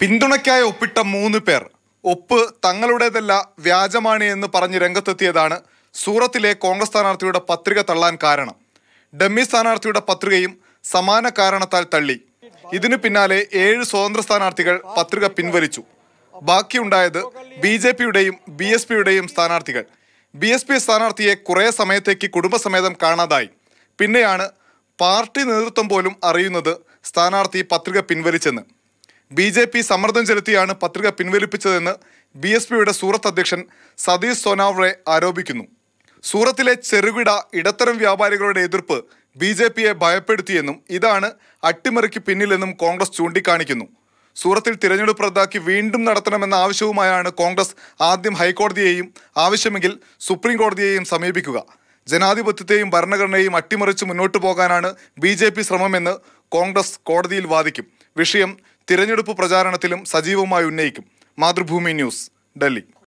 പിന്തുണയ്ക്കായി ഒപ്പിട്ട മൂന്ന് പേർ ഒപ്പ് തങ്ങളുടേതല്ല വ്യാജമാണ് എന്ന് പറഞ്ഞ് രംഗത്തെത്തിയതാണ് സൂറത്തിലെ കോൺഗ്രസ് സ്ഥാനാർത്ഥിയുടെ പത്രിക തള്ളാൻ കാരണം ഡമ്മി സ്ഥാനാർത്ഥിയുടെ പത്രികയും സമാന കാരണത്താൽ തള്ളി ഇതിനു പിന്നാലെ ഏഴ് സ്വതന്ത്ര സ്ഥാനാർത്ഥികൾ പത്രിക പിൻവലിച്ചു ബാക്കിയുണ്ടായത് ബി ജെ പിയുടെയും ബി എസ് പിയുടെയും സ്ഥാനാർത്ഥികൾ ബി എസ് പി സ്ഥാനാർത്ഥിയെ കുറേ സമയത്തേക്ക് കുടുംബസമേതം കാണാതായി പിന്നെയാണ് പാർട്ടി നേതൃത്വം പോലും അറിയുന്നത് സ്ഥാനാർത്ഥി പത്രിക പിൻവലിച്ചെന്ന് ബി ജെ പി സമ്മർദ്ദം ചെലുത്തിയാണ് പത്രിക പിൻവലിപ്പിച്ചതെന്ന് ബി എസ് പിയുടെ സൂറത്ത് അധ്യക്ഷൻ സതീഷ് സോനാവറെ ആരോപിക്കുന്നു സൂറത്തിലെ ചെറുകിട ഇടത്തരം വ്യാപാരികളുടെ എതിർപ്പ് ബി ജെ പിയെ ഭയപ്പെടുത്തിയെന്നും ഇതാണ് അട്ടിമറിക്ക് പിന്നിലെന്നും കോൺഗ്രസ് ചൂണ്ടിക്കാണിക്കുന്നു സൂറത്തിൽ തിരഞ്ഞെടുപ്പ് റദ്ദാക്കി വീണ്ടും നടത്തണമെന്ന ആവശ്യവുമായാണ് കോൺഗ്രസ് ആദ്യം ഹൈക്കോടതിയെയും ആവശ്യമെങ്കിൽ സുപ്രീം കോടതിയെയും സമീപിക്കുക ജനാധിപത്യത്തെയും ഭരണഘടനയെയും അട്ടിമറിച്ച് മുന്നോട്ടു പോകാനാണ് ബി ജെ പി ശ്രമമെന്ന് കോൺഗ്രസ് കോടതിയിൽ വാദിക്കും വിഷയം തിരഞ്ഞെടുപ്പ് പ്രചാരണത്തിലും സജീവമായി ഉന്നയിക്കും മാതൃഭൂമി ന്യൂസ് ഡൽഹി